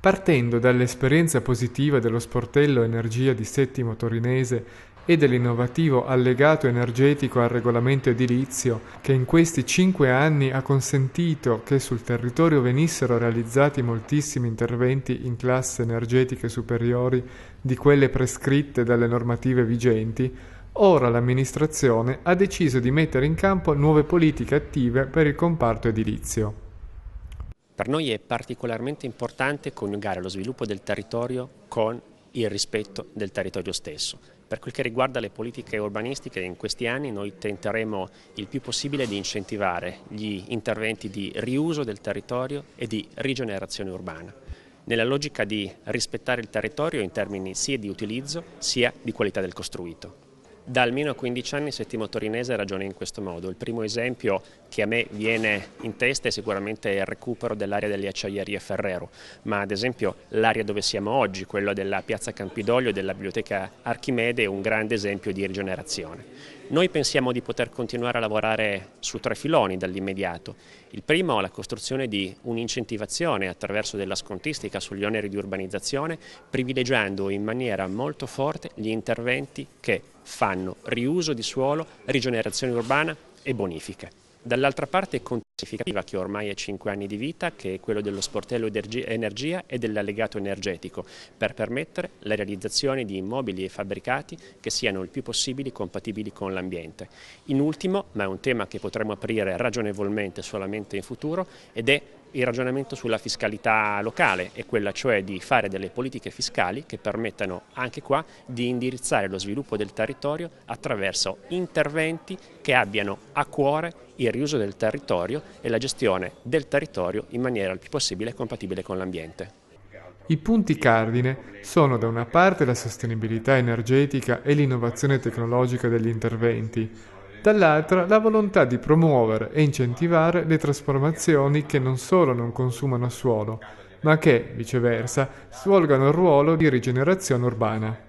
Partendo dall'esperienza positiva dello sportello energia di Settimo Torinese e dell'innovativo allegato energetico al regolamento edilizio, che in questi cinque anni ha consentito che sul territorio venissero realizzati moltissimi interventi in classe energetiche superiori di quelle prescritte dalle normative vigenti, ora l'amministrazione ha deciso di mettere in campo nuove politiche attive per il comparto edilizio. Per noi è particolarmente importante coniugare lo sviluppo del territorio con il rispetto del territorio stesso. Per quel che riguarda le politiche urbanistiche, in questi anni noi tenteremo il più possibile di incentivare gli interventi di riuso del territorio e di rigenerazione urbana, nella logica di rispettare il territorio in termini sia di utilizzo sia di qualità del costruito. Da almeno 15 anni settimo torinese ragiona in questo modo. Il primo esempio che a me viene in testa è sicuramente il recupero dell'area delle acciaierie Ferrero, ma ad esempio l'area dove siamo oggi, quella della piazza Campidoglio e della biblioteca Archimede, è un grande esempio di rigenerazione. Noi pensiamo di poter continuare a lavorare su tre filoni dall'immediato. Il primo è la costruzione di un'incentivazione attraverso della scontistica sugli oneri di urbanizzazione, privilegiando in maniera molto forte gli interventi che fanno riuso di suolo, rigenerazione urbana e bonifiche. Dall'altra parte è quantificativa che ormai ha 5 anni di vita, che è quello dello sportello energia e dell'allegato energetico, per permettere la realizzazione di immobili e fabbricati che siano il più possibile compatibili con l'ambiente. In ultimo, ma è un tema che potremmo aprire ragionevolmente solamente in futuro, ed è il ragionamento sulla fiscalità locale e quella cioè di fare delle politiche fiscali che permettano anche qua di indirizzare lo sviluppo del territorio attraverso interventi che abbiano a cuore il riuso del territorio e la gestione del territorio in maniera il più possibile compatibile con l'ambiente. I punti cardine sono da una parte la sostenibilità energetica e l'innovazione tecnologica degli interventi, dall'altra la volontà di promuovere e incentivare le trasformazioni che non solo non consumano suolo, ma che, viceversa, svolgano il ruolo di rigenerazione urbana.